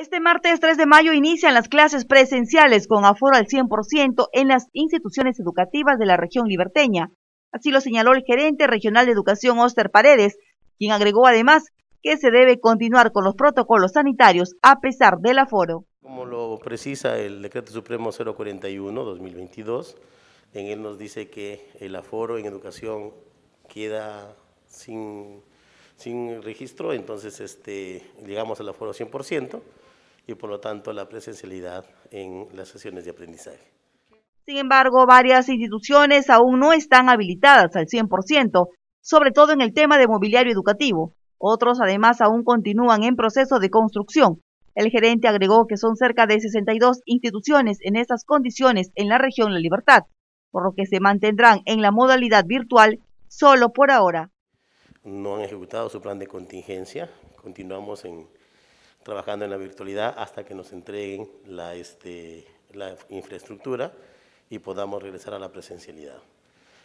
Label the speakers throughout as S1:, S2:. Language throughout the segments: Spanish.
S1: Este martes 3 de mayo inician las clases presenciales con aforo al 100% en las instituciones educativas de la región liberteña. Así lo señaló el gerente regional de educación Óster Paredes, quien agregó además que se debe continuar con los protocolos sanitarios a pesar del aforo.
S2: Como lo precisa el Decreto Supremo 041-2022, en él nos dice que el aforo en educación queda sin sin registro, entonces este, llegamos al aforo 100% y por lo tanto la presencialidad en las sesiones de aprendizaje.
S1: Sin embargo, varias instituciones aún no están habilitadas al 100%, sobre todo en el tema de mobiliario educativo. Otros además aún continúan en proceso de construcción. El gerente agregó que son cerca de 62 instituciones en esas condiciones en la región La Libertad, por lo que se mantendrán en la modalidad virtual solo por ahora
S2: no han ejecutado su plan de contingencia. Continuamos en, trabajando en la virtualidad hasta que nos entreguen la, este, la infraestructura y podamos regresar a la presencialidad.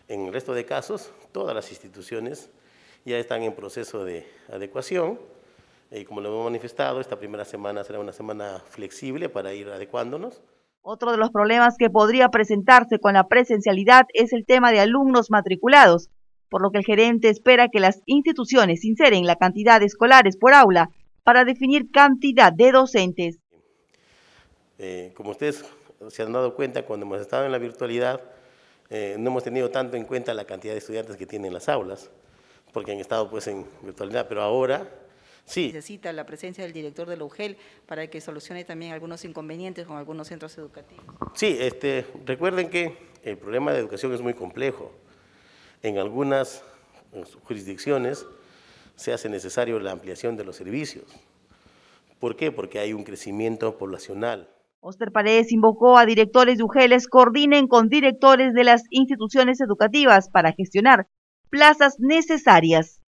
S2: En el resto de casos, todas las instituciones ya están en proceso de adecuación. Y eh, como lo hemos manifestado, esta primera semana será una semana flexible para ir adecuándonos.
S1: Otro de los problemas que podría presentarse con la presencialidad es el tema de alumnos matriculados, por lo que el gerente espera que las instituciones inseren la cantidad de escolares por aula para definir cantidad de docentes.
S2: Eh, como ustedes se han dado cuenta, cuando hemos estado en la virtualidad, eh, no hemos tenido tanto en cuenta la cantidad de estudiantes que tienen las aulas, porque han estado pues en virtualidad, pero ahora sí.
S1: Necesita la presencia
S2: del director de la UGEL
S1: para que solucione también algunos inconvenientes con algunos centros educativos.
S2: Sí, este, recuerden que el problema de educación es muy complejo en algunas jurisdicciones se hace necesario la ampliación de los servicios. ¿Por qué? Porque hay un crecimiento poblacional.
S1: Oster Paredes invocó a directores de UGELES coordinen con directores de las instituciones educativas para gestionar plazas necesarias.